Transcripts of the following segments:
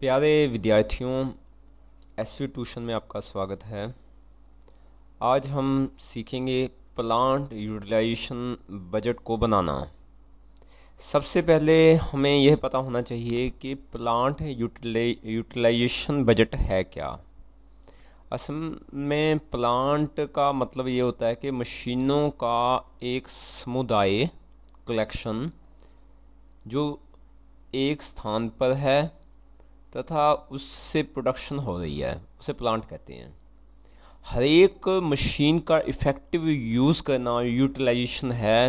प्यारे विद्यार्थियों S V tuition में आपका स्वागत है आज हम सीखेंगे प्लांट यूटिलाइजेशन बजट को बनाना सबसे पहले हमें यह पता होना चाहिए कि प्लांट यूटिलाइजेशन बजट है क्या असम में प्लांट का मतलब ये होता है कि मशीनों का एक समुदाय कलेक्शन जो एक स्थान पर है तथा उससे प्रोडक्शन हो रही है उसे प्लांट कहते हैं हर एक मशीन का इफ़ेक्टिव यूज़ करना यूटिलाइजेशन है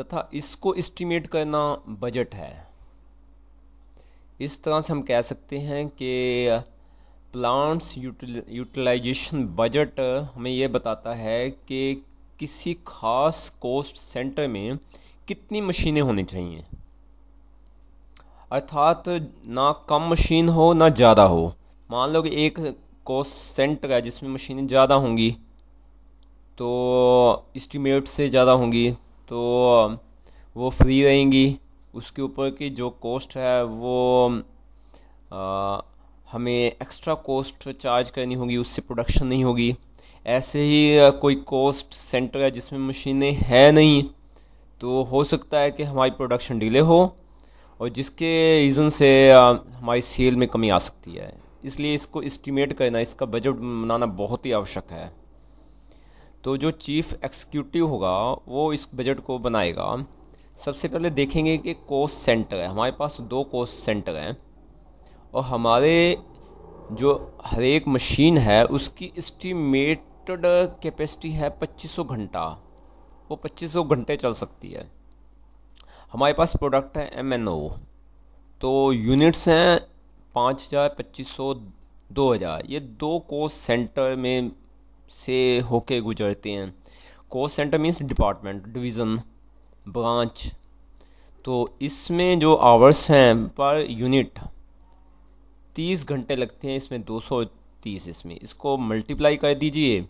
तथा इसको इस्टीमेट करना बजट है इस तरह से हम कह सकते हैं कि प्लांट्स यूटिलाइजेशन बजट हमें यह बताता है कि किसी खास कॉस्ट सेंटर में कितनी मशीनें होनी चाहिए अर्थात ना कम मशीन हो ना ज़्यादा हो मान लो कि एक को सेंटर है जिसमें मशीनें ज़्यादा होंगी तो इस्टीमेट से ज़्यादा होंगी तो वो फ्री रहेंगी उसके ऊपर की जो कॉस्ट है वो आ, हमें एक्स्ट्रा कॉस्ट चार्ज करनी होगी उससे प्रोडक्शन नहीं होगी ऐसे ही कोई कॉस्ट सेंटर है जिसमें मशीनें हैं नहीं तो हो सकता है कि हमारी प्रोडक्शन डिले हो और जिसके रीज़न से हमारी सेल में कमी आ सकती है इसलिए इसको इस्टीमेट करना इसका बजट बनाना बहुत ही आवश्यक है तो जो चीफ एक्सिक्यूटिव होगा वो इस बजट को बनाएगा सबसे पहले देखेंगे कि कोस्ट सेंटर है हमारे पास दो कोस्ट सेंटर हैं और हमारे जो हर एक मशीन है उसकी इस्टीमेटेड कैपेसिटी है 2500 घंटा वो 2500 घंटे चल सकती है हमारे पास प्रोडक्ट है एम एन ओ तो यूनिट्स हैं पाँच हज़ार पच्चीस सौ दो हज़ार ये दो को सेंटर में से होके गुजरते हैं को centre means department division branch तो इसमें जो आवर्स हैं पर यूनिट तीस घंटे लगते हैं इसमें दो सौ तीस इसमें इसको मल्टीप्लाई कर दीजिए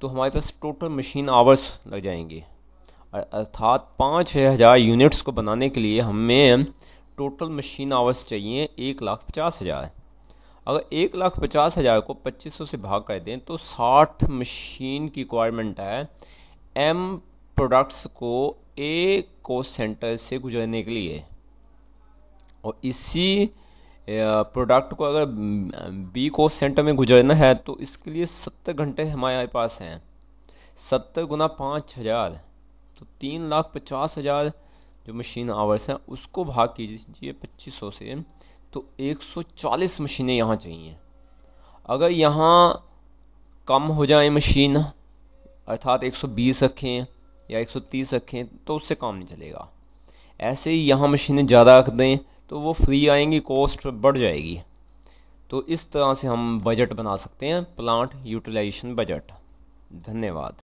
तो हमारे पास टोटल मशीन आवर्स लग जाएंगे अर्थात पाँच हज़ार यूनिट्स को बनाने के लिए हमें टोटल मशीन आवर्स चाहिए एक लाख पचास हज़ार अगर एक लाख पचास हज़ार को पच्चीस सौ से भाग कर दें तो साठ मशीन की रिक्वायरमेंट है एम प्रोडक्ट्स को ए को सेंटर से गुजरने के लिए और इसी प्रोडक्ट को अगर बी को सेंटर में गुजरना है तो इसके लिए सत्तर घंटे हमारे पास हैं सत्तर गुना पाँच हज़ार तो तीन लाख पचास हज़ार जो मशीन आवर्स हैं उसको भाग कीजिए पच्चीस सौ से तो एक सौ चालीस मशीनें यहाँ चाहिए अगर यहाँ कम हो जाए मशीन अर्थात एक सौ बीस रखें या एक सौ तीस रखें तो उससे काम नहीं चलेगा ऐसे ही यहाँ मशीनें ज़्यादा रख दें तो वो फ्री आएंगी कॉस्ट बढ़ जाएगी तो इस तरह से हम बजट बना सकते हैं प्लांट यूटिलाइजेशन बजट धन्यवाद